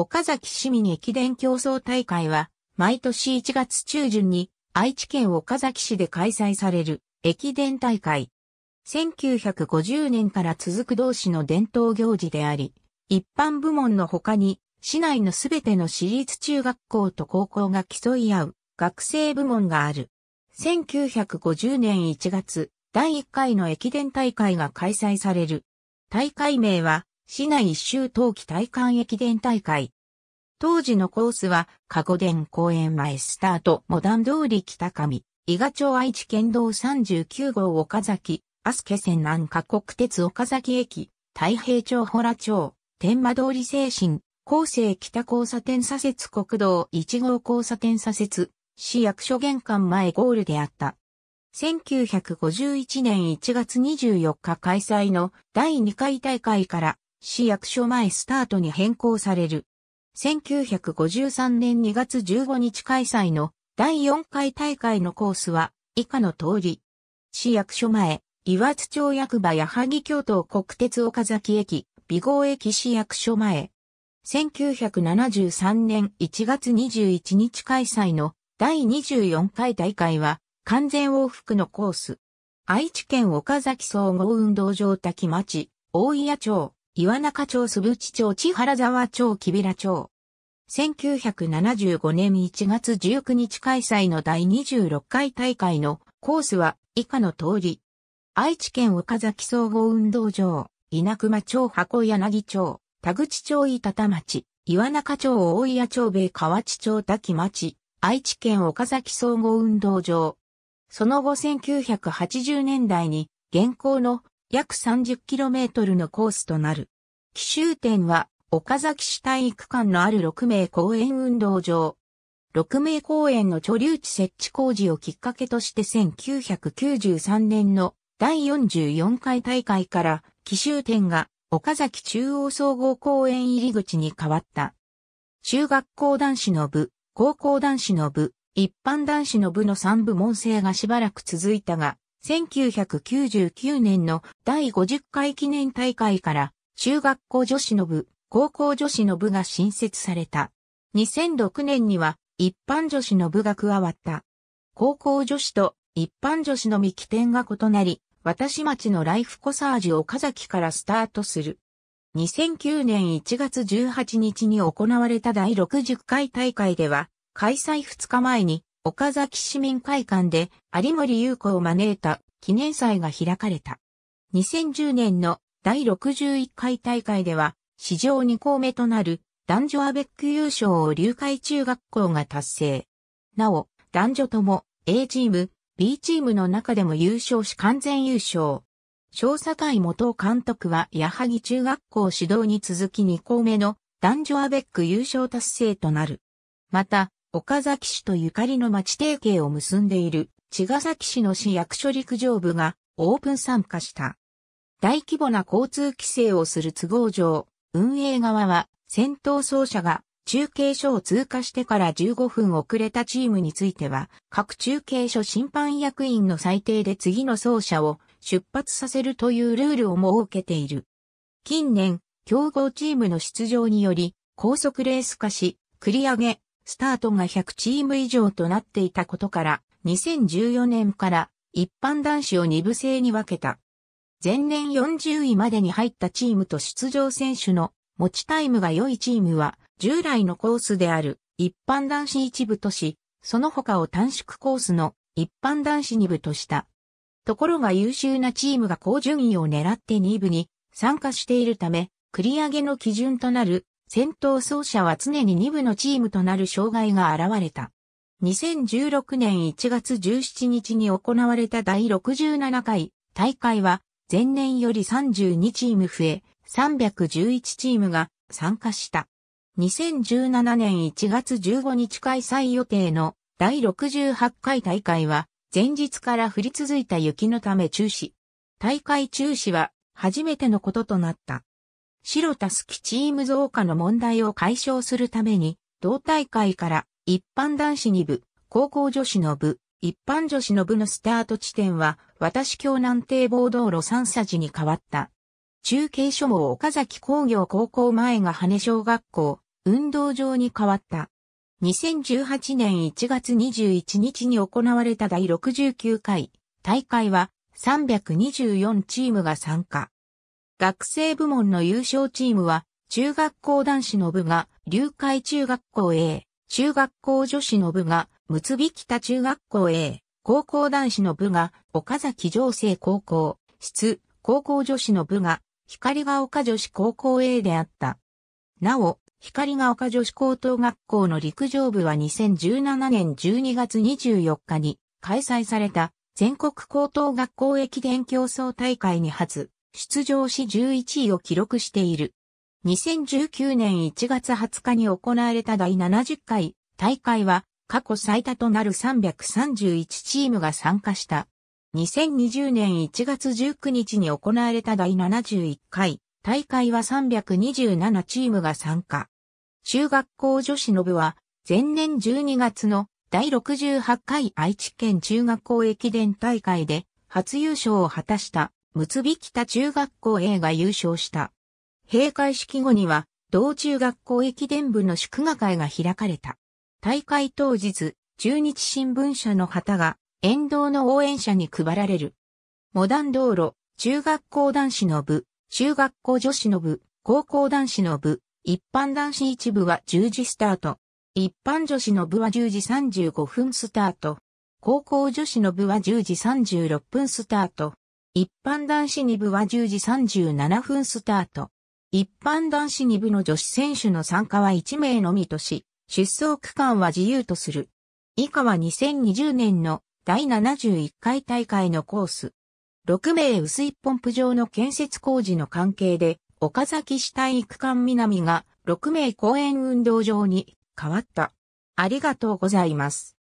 岡崎市民駅伝競争大会は、毎年1月中旬に愛知県岡崎市で開催される駅伝大会。1950年から続く同市の伝統行事であり、一般部門の他に市内のすべての市立中学校と高校が競い合う学生部門がある。1950年1月、第1回の駅伝大会が開催される。大会名は市内一周冬季体感駅伝大会。当時のコースは、加護殿公園前スタート、モダン通り北上、伊賀町愛知県道39号岡崎、アスケ線南下国鉄岡崎駅、太平町洞町、天馬通り精神、厚生北交差点左折国道1号交差点左折、市役所玄関前ゴールであった。1951年1月24日開催の第2回大会から市役所前スタートに変更される。1953年2月15日開催の第4回大会のコースは以下の通り。市役所前、岩津町役場矢作京都国鉄岡崎駅、美郷駅市役所前。1973年1月21日開催の第24回大会は完全往復のコース。愛知県岡崎総合運動場滝町、大井谷町。岩中町須淵町千原沢町木平町。1975年1月19日開催の第26回大会のコースは以下の通り。愛知県岡崎総合運動場、稲熊町箱柳町、田口町板田町、岩中町大谷町米河内町滝町、愛知県岡崎総合運動場。その後1980年代に現行の約 30km のコースとなる。奇襲点は、岡崎市体育館のある六名公園運動場。六名公園の貯留地設置工事をきっかけとして1993年の第44回大会から奇襲点が岡崎中央総合公園入り口に変わった。中学校男子の部、高校男子の部、一般男子の部の3部門制がしばらく続いたが、1999年の第50回記念大会から、中学校女子の部、高校女子の部が新設された。2006年には、一般女子の部が加わった。高校女子と一般女子の未起点が異なり、私町のライフコサージュ岡崎からスタートする。2009年1月18日に行われた第60回大会では、開催2日前に岡崎市民会館で有森優子を招いた記念祭が開かれた。2010年の第61回大会では、史上2校目となる男女アベック優勝を流海中学校が達成。なお、男女とも A チーム、B チームの中でも優勝し完全優勝。小坂井元監督は矢作中学校指導に続き2校目の男女アベック優勝達成となる。また、岡崎市とゆかりの町提携を結んでいる、茅ヶ崎市の市役所陸上部がオープン参加した。大規模な交通規制をする都合上、運営側は戦闘走者が中継所を通過してから15分遅れたチームについては、各中継所審判役員の裁定で次の走者を出発させるというルールを設けている。近年、競合チームの出場により、高速レース化し、繰り上げ、スタートが100チーム以上となっていたことから、2014年から一般男子を2部制に分けた。前年40位までに入ったチームと出場選手の持ちタイムが良いチームは従来のコースである一般男子1部とし、その他を短縮コースの一般男子2部とした。ところが優秀なチームが高順位を狙って2部に参加しているため、繰り上げの基準となる戦闘走者は常に2部のチームとなる障害が現れた。2016年1月17日に行われた第67回大会は前年より32チーム増え311チームが参加した。2017年1月15日開催予定の第68回大会は前日から降り続いた雪のため中止。大会中止は初めてのこととなった。白たすきチーム増加の問題を解消するために、同大会から一般男子2部、高校女子の部、一般女子の部のスタート地点は、私京南堤防道路三佐寺に変わった。中継所も岡崎工業高校前が羽小学校、運動場に変わった。2018年1月21日に行われた第69回大会は324チームが参加。学生部門の優勝チームは、中学校男子の部が、流海中学校 A、中学校女子の部が、むつび北中学校 A、高校男子の部が、岡崎上生高校、室、高校女子の部が、光が丘女子高校 A であった。なお、光が丘女子高等学校の陸上部は2017年12月24日に開催された全国高等学校駅伝競争大会に初出場し11位を記録している。2019年1月20日に行われた第70回大会は過去最多となる331チームが参加した。2020年1月19日に行われた第71回大会は327チームが参加。中学校女子の部は前年12月の第68回愛知県中学校駅伝大会で初優勝を果たした。結びた中学校 A が優勝した。閉会式後には、同中学校駅伝部の祝賀会が開かれた。大会当日、中日新聞社の旗が沿道の応援者に配られる。モダン道路、中学校男子の部、中学校女子の部、高校男子の部、一般男子一部は10時スタート。一般女子の部は10時35分スタート。高校女子の部は10時36分スタート。一般男子2部は10時37分スタート。一般男子2部の女子選手の参加は1名のみとし、出走区間は自由とする。以下は2020年の第71回大会のコース。6名薄いポンプ場の建設工事の関係で、岡崎市体育館南が6名公園運動場に変わった。ありがとうございます。